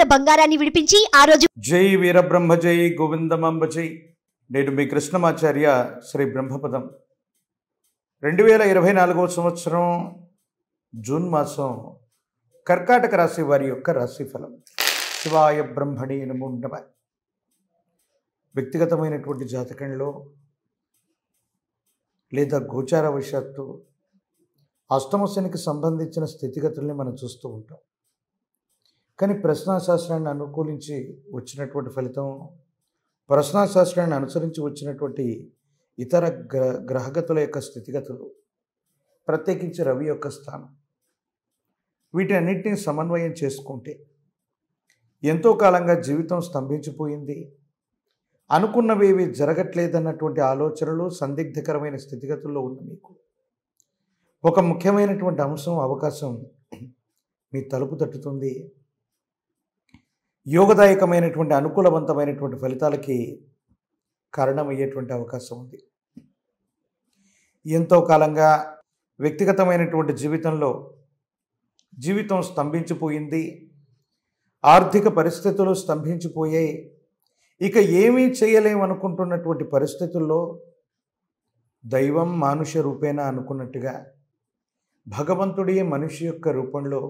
ఉన్న బంగారాన్ని విడిపించి ఆ రోజు జై వీరబ్రహ్మ జై గోవిందమాంబ జై నేను మీ కృష్ణమాచార్య శ్రీ బ్రహ్మపదం రెండు వేల ఇరవై నాలుగవ సంవత్సరం జూన్ మాసం కర్కాటక రాశి వారి యొక్క రాశిఫలం శివాయ బ్రహ్మణి నమూండమ వ్యక్తిగతమైనటువంటి జాతకంలో లేదా గోచార వశాత్తు అష్టమశనికి సంబంధించిన స్థితిగతుల్ని మనం చూస్తూ ఉంటాం కానీ ప్రశ్నాశాస్త్రాన్ని అనుకూలించి వచ్చినటువంటి ఫలితం ప్రశ్నాశాస్త్రాన్ని అనుసరించి వచ్చినటువంటి ఇతర గ్ర గ్రహగతుల యొక్క స్థితిగతులు ప్రత్యేకించి రవి యొక్క స్థానం వీటన్నిటిని సమన్వయం చేసుకుంటే ఎంతో కాలంగా జీవితం స్తంభించిపోయింది అనుకున్నవి ఏవి జరగట్లేదన్నటువంటి ఆలోచనలు సందిగ్ధకరమైన స్థితిగతుల్లో ఉన్న మీకు ఒక ముఖ్యమైనటువంటి అంశం అవకాశం మీ తలుపు తట్టుతుంది యోగదాయకమైనటువంటి అనుకూలవంతమైనటువంటి ఫలితాలకి కారణమయ్యేటువంటి అవకాశం ఉంది ఎంతో కాలంగా వ్యక్తిగతమైనటువంటి జీవితంలో జీవితం స్తంభించిపోయింది ఆర్థిక పరిస్థితులు స్తంభించిపోయాయి ఇక ఏమీ చేయలేమనుకుంటున్నటువంటి పరిస్థితుల్లో దైవం మానుష్య రూపేణ అనుకున్నట్టుగా భగవంతుడే మనిషి యొక్క రూపంలో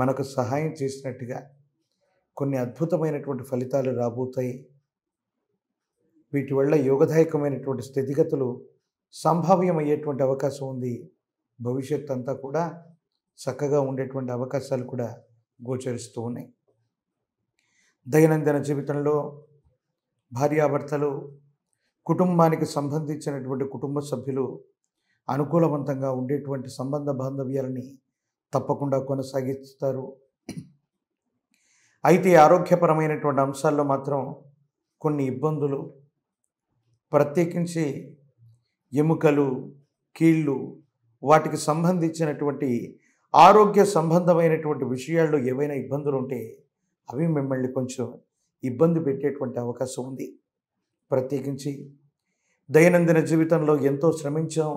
మనకు సహాయం చేసినట్టుగా కొన్ని అద్భుతమైనటువంటి ఫలితాలు రాబోతాయి వీటి వల్ల యోగదాయకమైనటువంటి స్థితిగతులు సంభావ్యమయ్యేటువంటి అవకాశం ఉంది భవిష్యత్ అంతా కూడా చక్కగా ఉండేటువంటి అవకాశాలు కూడా గోచరిస్తూ ఉన్నాయి దైనందిన జీవితంలో భార్యాభర్తలు కుటుంబానికి సంబంధించినటువంటి కుటుంబ సభ్యులు అనుకూలవంతంగా ఉండేటువంటి సంబంధ బాంధవ్యాలని తప్పకుండా కొనసాగిస్తారు అయితే ఆరోగ్యపరమైనటువంటి అంశాల్లో మాత్రం కొన్ని ఇబ్బందులు ప్రత్యేకించి ఎముకలు కీళ్ళు వాటికి సంబంధించినటువంటి ఆరోగ్య సంబంధమైనటువంటి విషయాల్లో ఏవైనా ఇబ్బందులు ఉంటే అవి మిమ్మల్ని కొంచెం ఇబ్బంది పెట్టేటువంటి అవకాశం ఉంది ప్రత్యేకించి దైనందిన జీవితంలో ఎంతో శ్రమించాం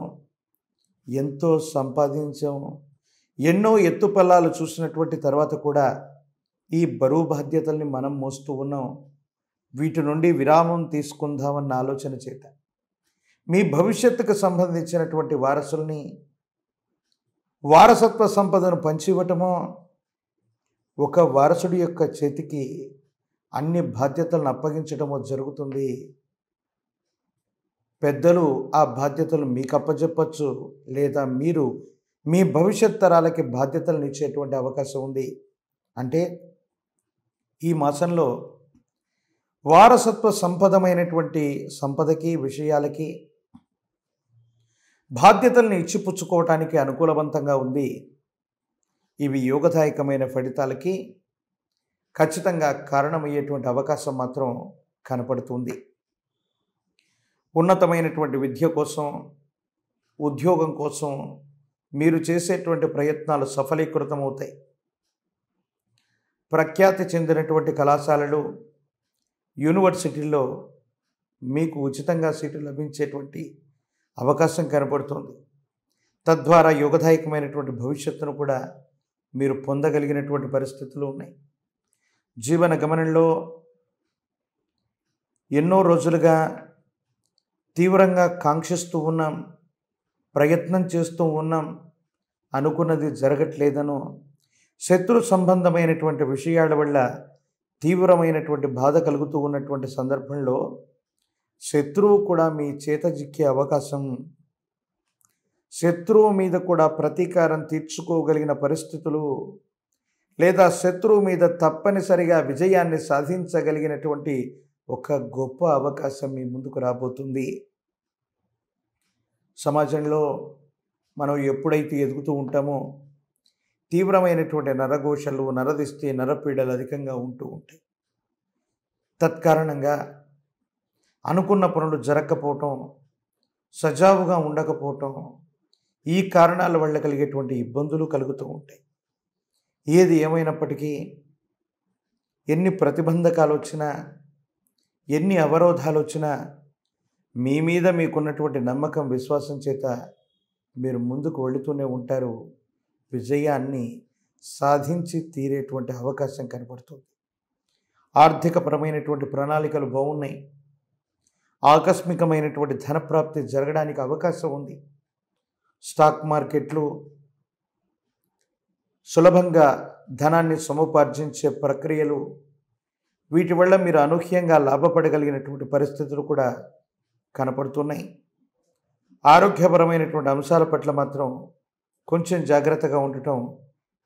ఎంతో సంపాదించాం ఎన్నో ఎత్తుపల్లాలు చూసినటువంటి తర్వాత కూడా ఈ బరువు బాధ్యతల్ని మనం మోస్తూ ఉన్నాం వీటి నుండి విరామం తీసుకుందామన్న ఆలోచన చేత మీ భవిష్యత్తుకు సంబంధించినటువంటి వారసుల్ని వారసత్వ సంపదను పంచివ్వటమో ఒక వారసుడి యొక్క చేతికి అన్ని బాధ్యతలను అప్పగించటమో జరుగుతుంది పెద్దలు ఆ బాధ్యతలు మీకు అప్పచెప్పచ్చు లేదా మీరు మీ భవిష్యత్ తరాలకి బాధ్యతలను ఇచ్చేటువంటి అవకాశం ఉంది అంటే ఈ మాసంలో వారసత్వ సంపదమైనటువంటి సంపదకి విషయాలకి బాధ్యతల్ని ఇచ్చిపుచ్చుకోవటానికి అనుకూలవంతంగా ఉంది ఇవి యోగదాయకమైన ఫలితాలకి ఖచ్చితంగా కారణమయ్యేటువంటి అవకాశం మాత్రం కనపడుతుంది ఉన్నతమైనటువంటి విద్య కోసం ఉద్యోగం కోసం మీరు చేసేటువంటి ప్రయత్నాలు సఫలీకృతమవుతాయి ప్రఖ్యాతి చెందినటువంటి కళాశాలలు యూనివర్సిటీల్లో మీకు ఉచితంగా సీటు లభించేటువంటి అవకాశం కనబడుతుంది తద్వారా యోగదాయకమైనటువంటి భవిష్యత్తును కూడా మీరు పొందగలిగినటువంటి పరిస్థితులు ఉన్నాయి జీవన గమనంలో ఎన్నో రోజులుగా తీవ్రంగా కాంక్షిస్తూ ఉన్నాం ప్రయత్నం చేస్తూ ఉన్నాం అనుకున్నది జరగట్లేదనో శత్రు సంబంధమైనటువంటి విషయాల వల్ల తీవ్రమైనటువంటి బాధ కలుగుతూ ఉన్నటువంటి సందర్భంలో శత్రువు కూడా మీ చేత జిక్కే అవకాశం శత్రువు మీద కూడా ప్రతీకారం తీర్చుకోగలిగిన పరిస్థితులు లేదా శత్రువు మీద తప్పనిసరిగా విజయాన్ని సాధించగలిగినటువంటి ఒక గొప్ప అవకాశం మీ ముందుకు రాబోతుంది సమాజంలో మనం ఎప్పుడైతే ఎదుగుతూ ఉంటామో తీవ్రమైనటువంటి నరఘోషలు నరదిష్టి నరపీడలు అధికంగా ఉంటూ ఉంటాయి తత్కారణంగా అనుకున్న పనులు జరగకపోవటం సజావుగా ఉండకపోవటం ఈ కారణాల వల్ల కలిగేటువంటి ఇబ్బందులు కలుగుతూ ఉంటాయి ఏది ఏమైనప్పటికీ ఎన్ని ప్రతిబంధకాలు వచ్చినా ఎన్ని అవరోధాలు వచ్చినా మీ మీద మీకున్నటువంటి నమ్మకం విశ్వాసం చేత మీరు ముందుకు వెళుతూనే ఉంటారు విజయాన్ని సాధించి తీరేటువంటి అవకాశం కనపడుతుంది ఆర్థికపరమైనటువంటి ప్రణాళికలు బాగున్నాయి ఆకస్మికమైనటువంటి ధనప్రాప్తి జరగడానికి అవకాశం ఉంది స్టాక్ మార్కెట్లు సులభంగా ధనాన్ని సముపార్జించే ప్రక్రియలు వీటి వల్ల మీరు అనూహ్యంగా లాభపడగలిగినటువంటి పరిస్థితులు కూడా కనపడుతున్నాయి ఆరోగ్యపరమైనటువంటి అంశాల పట్ల మాత్రం కొంచెం జాగ్రత్తగా ఉండటం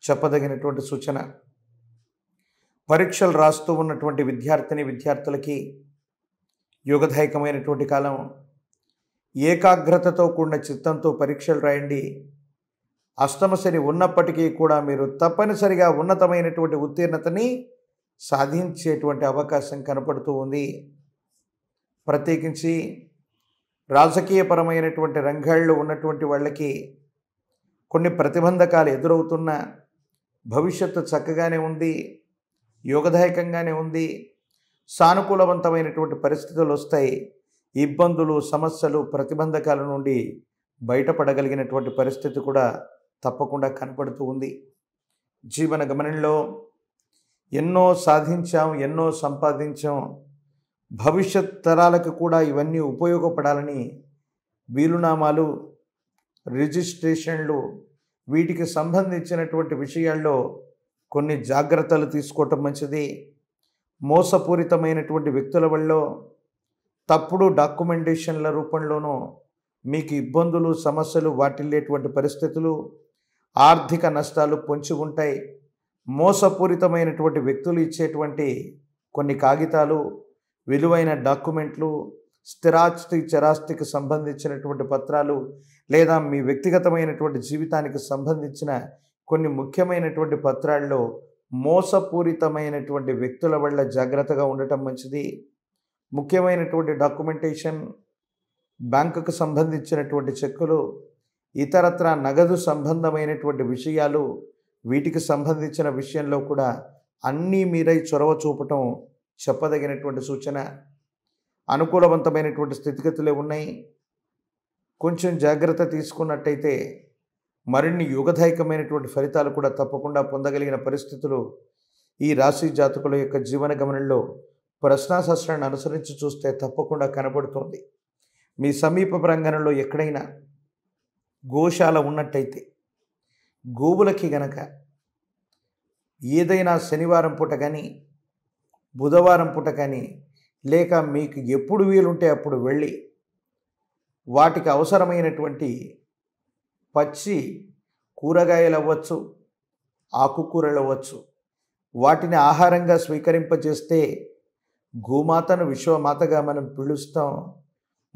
చెప్పదగినటువంటి సూచన పరీక్షలు రాస్తూ ఉన్నటువంటి విద్యార్థిని విద్యార్థులకి యోగదాయకమైనటువంటి కాలం ఏకాగ్రతతో కూడిన చిత్తంతో పరీక్షలు రాయండి అష్టమశని ఉన్నప్పటికీ కూడా మీరు తప్పనిసరిగా ఉన్నతమైనటువంటి ఉత్తీర్ణతని సాధించేటువంటి అవకాశం కనపడుతూ ఉంది ప్రత్యేకించి రాజకీయపరమైనటువంటి రంగాల్లో ఉన్నటువంటి వాళ్ళకి కొన్ని ప్రతిబంధకాలు ఎదురవుతున్న భవిష్యత్తు చక్కగానే ఉంది యోగదాయకంగానే ఉంది సానుకూలవంతమైనటువంటి పరిస్థితులు వస్తాయి ఇబ్బందులు సమస్యలు ప్రతిబంధకాల నుండి బయటపడగలిగినటువంటి పరిస్థితి కూడా తప్పకుండా కనపడుతూ ఉంది జీవన గమనంలో ఎన్నో సాధించాం ఎన్నో సంపాదించాం భవిష్యత్ తరాలకు కూడా ఇవన్నీ ఉపయోగపడాలని వీలునామాలు రిజిస్ట్రేషన్లు వీటికి సంబంధించినటువంటి విషయాల్లో కొన్ని జాగ్రత్తలు తీసుకోవటం మంచిది మోసపూరితమైనటువంటి వ్యక్తుల వల్ల తప్పుడు డాక్యుమెంటేషన్ల రూపంలోనూ మీకు ఇబ్బందులు సమస్యలు వాటిల్లేటువంటి పరిస్థితులు ఆర్థిక నష్టాలు పొంచి ఉంటాయి మోసపూరితమైనటువంటి వ్యక్తులు ఇచ్చేటువంటి కొన్ని కాగితాలు విలువైన డాక్యుమెంట్లు స్థిరాస్తి చరాస్తికి సంబంధించినటువంటి పత్రాలు లేదా మీ వ్యక్తిగతమైనటువంటి జీవితానికి సంబంధించిన కొన్ని ముఖ్యమైనటువంటి పత్రాల్లో మోసపూరితమైనటువంటి వ్యక్తుల వల్ల జాగ్రత్తగా ఉండటం మంచిది ముఖ్యమైనటువంటి డాక్యుమెంటేషన్ బ్యాంకుకు సంబంధించినటువంటి చెక్కులు ఇతరత్ర నగదు సంబంధమైనటువంటి విషయాలు వీటికి సంబంధించిన విషయంలో కూడా అన్నీ మీరై చొరవ చూపటం చెప్పదగినటువంటి సూచన అనుకూలవంతమైనటువంటి స్థితిగతులే ఉన్నాయి కొంచెం జాగ్రత్త తీసుకున్నట్టయితే మరిన్ని యుగదాయకమైనటువంటి ఫలితాలు కూడా తప్పకుండా పొందగలిగిన పరిస్థితులు ఈ రాశి జాతకుల యొక్క జీవన గమనంలో ప్రశ్నాశాస్త్రాన్ని అనుసరించి చూస్తే తప్పకుండా కనబడుతుంది మీ సమీప ప్రాంగణంలో ఎక్కడైనా గోశాల ఉన్నట్టయితే గోవులకి గనక ఏదైనా శనివారం పూట కానీ బుధవారం పూట కానీ లేక మీకు ఎప్పుడు వీలుంటే అప్పుడు వెళ్ళి వాటికి అవసరమైనటువంటి పచ్చి కూరగాయలు అవ్వచ్చు ఆకుకూరలు అవ్వచ్చు వాటిని ఆహారంగా స్వీకరింపజేస్తే గోమాతను విశ్వమాతగా మనం పిలుస్తాం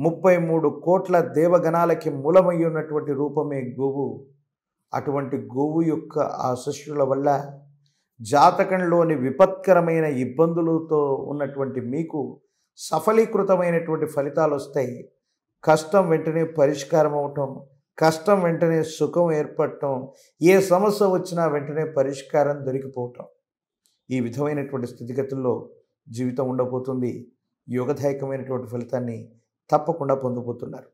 ముప్పై మూడు కోట్ల దేవగణాలకి మూలమై ఉన్నటువంటి రూపమే గోవు అటువంటి గోవు యొక్క ఆ శిష్యుల వల్ల జాతకంలోని విపత్కరమైన ఇబ్బందులతో ఉన్నటువంటి మీకు సఫలీకృతమైనటువంటి ఫలితాలు వస్తాయి కష్టం వెంటనే పరిష్కారం అవటం కష్టం వెంటనే సుఖం ఏర్పడటం ఏ సమస్య వచ్చినా వెంటనే పరిష్కారం దొరికిపోవటం ఈ విధమైనటువంటి స్థితిగతుల్లో జీవితం ఉండబోతుంది యోగదాయకమైనటువంటి ఫలితాన్ని తప్పకుండా పొందబోతున్నారు